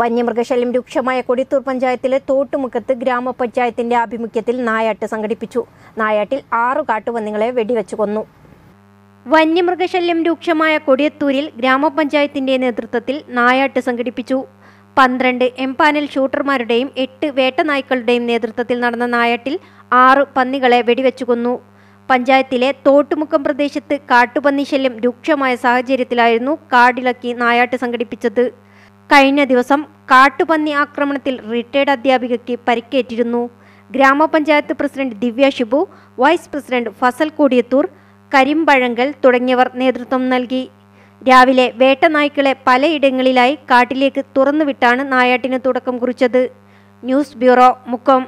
വന്യമൃഗശല്യം രൂക്ഷമായ കൊടിത്തൂർ പഞ്ചായത്തിലെ തോട്ടുമുക്കത്ത് ഗ്രാമപഞ്ചായത്തിന്റെ ആഭിമുഖ്യത്തിൽ നായാട്ട് സംഘടിപ്പിച്ചു നായാട്ടിൽ ആറു കാട്ടുപന്നികളെ വെടിവെച്ചു കൊന്നു വന്യമൃഗശല്യം രൂക്ഷമായ കൊടിയത്തൂരിൽ ഗ്രാമപഞ്ചായത്തിന്റെ നേതൃത്വത്തിൽ നായാട്ട് സംഘടിപ്പിച്ചു പന്ത്രണ്ട് എംപാനൽ ഷൂട്ടർമാരുടെയും എട്ട് വേട്ടനായ്ക്കളുടെയും നേതൃത്വത്തിൽ നടന്ന നായാട്ടിൽ ആറ് പന്നികളെ വെടിവെച്ചു കൊന്നു പഞ്ചായത്തിലെ തോട്ടുമുക്കം പ്രദേശത്ത് കാട്ടുപന്നി ശല്യം രൂക്ഷമായ സാഹചര്യത്തിലായിരുന്നു കാടിളക്കി നായാട്ട് സംഘടിപ്പിച്ചത് കഴിഞ്ഞ ദിവസം കാട്ടുപന്നി ആക്രമണത്തിൽ റിട്ടയർഡ് അധ്യാപികയ്ക്ക് പരിക്കേറ്റിരുന്നു grama panchayat president Divya Shibu vice president Fasal Koodiyathoor Karimbazhankal തുടങ്ങിയവർ നേതൃത്വം നൽകി രാവിലെ വേട്ടനായ്ക്കളെ പലയിടങ്ങളിലായി കാട്ടിലേക്ക് തുറന്നുവിട്ടാണ് നായാട്ടിന് തുടക്കം കുറിച്ചത് ന്യൂസ് ബ്യൂറോ മുക്കം